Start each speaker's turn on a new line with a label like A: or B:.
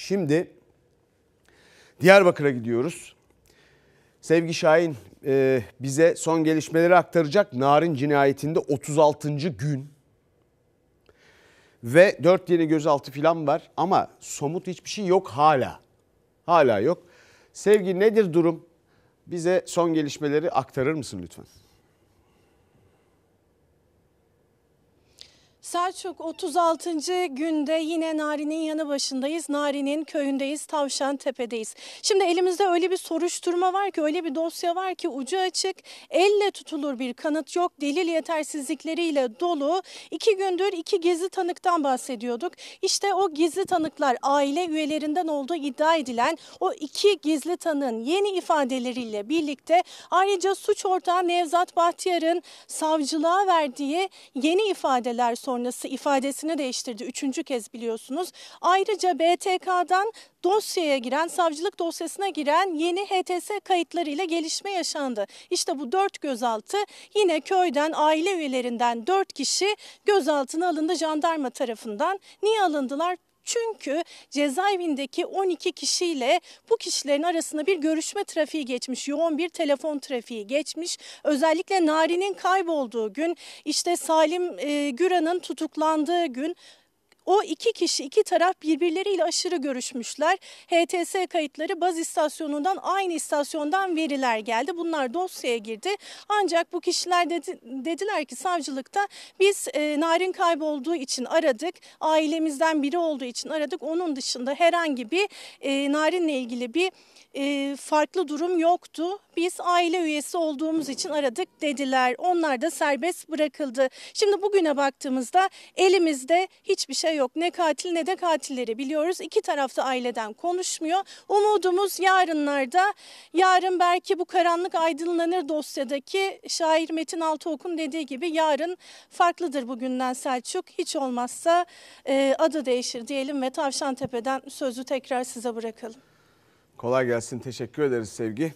A: Şimdi Diyarbakır'a gidiyoruz. Sevgi Şahin e, bize son gelişmeleri aktaracak. Narin cinayetinde 36. gün ve 4 yeni gözaltı filan var ama somut hiçbir şey yok hala. Hala yok. Sevgi nedir durum? Bize son gelişmeleri aktarır mısın lütfen?
B: Selçuk 36. günde yine Nari'nin yanı başındayız. Nari'nin köyündeyiz, Tavşan Tepe'deyiz. Şimdi elimizde öyle bir soruşturma var ki, öyle bir dosya var ki ucu açık, elle tutulur bir kanıt yok. Delil yetersizlikleriyle dolu. İki gündür iki gizli tanıktan bahsediyorduk. İşte o gizli tanıklar aile üyelerinden olduğu iddia edilen o iki gizli tanığın yeni ifadeleriyle birlikte ayrıca suç ortağı Nevzat Bahtiyar'ın savcılığa verdiği yeni ifadeler sonra sonrası ifadesini değiştirdi. Üçüncü kez biliyorsunuz. Ayrıca BTK'dan dosyaya giren, savcılık dosyasına giren yeni HTS kayıtlarıyla gelişme yaşandı. İşte bu dört gözaltı yine köyden, aile üyelerinden dört kişi gözaltına alındı jandarma tarafından. Niye alındılar? Çünkü cezaevindeki 12 kişiyle bu kişilerin arasında bir görüşme trafiği geçmiş. Yoğun bir telefon trafiği geçmiş. Özellikle Nari'nin kaybolduğu gün işte Salim e, Güran'ın tutuklandığı gün o iki kişi, iki taraf birbirleriyle aşırı görüşmüşler. HTS kayıtları baz istasyonundan, aynı istasyondan veriler geldi. Bunlar dosyaya girdi. Ancak bu kişiler dedi, dediler ki savcılıkta biz e, Narin kaybolduğu için aradık. Ailemizden biri olduğu için aradık. Onun dışında herhangi bir e, Narin'le ilgili bir e, farklı durum yoktu biz aile üyesi olduğumuz için aradık dediler. Onlar da serbest bırakıldı. Şimdi bugüne baktığımızda elimizde hiçbir şey yok. Ne katil ne de katilleri biliyoruz. İki tarafta aileden konuşmuyor. Umudumuz yarınlarda yarın belki bu karanlık aydınlanır dosyadaki şair Metin Altıok'un dediği gibi yarın farklıdır bugünden Selçuk. Hiç olmazsa e, adı değişir diyelim ve Tavşantepe'den sözü tekrar size bırakalım.
A: Kolay gelsin. Teşekkür ederiz Sevgi.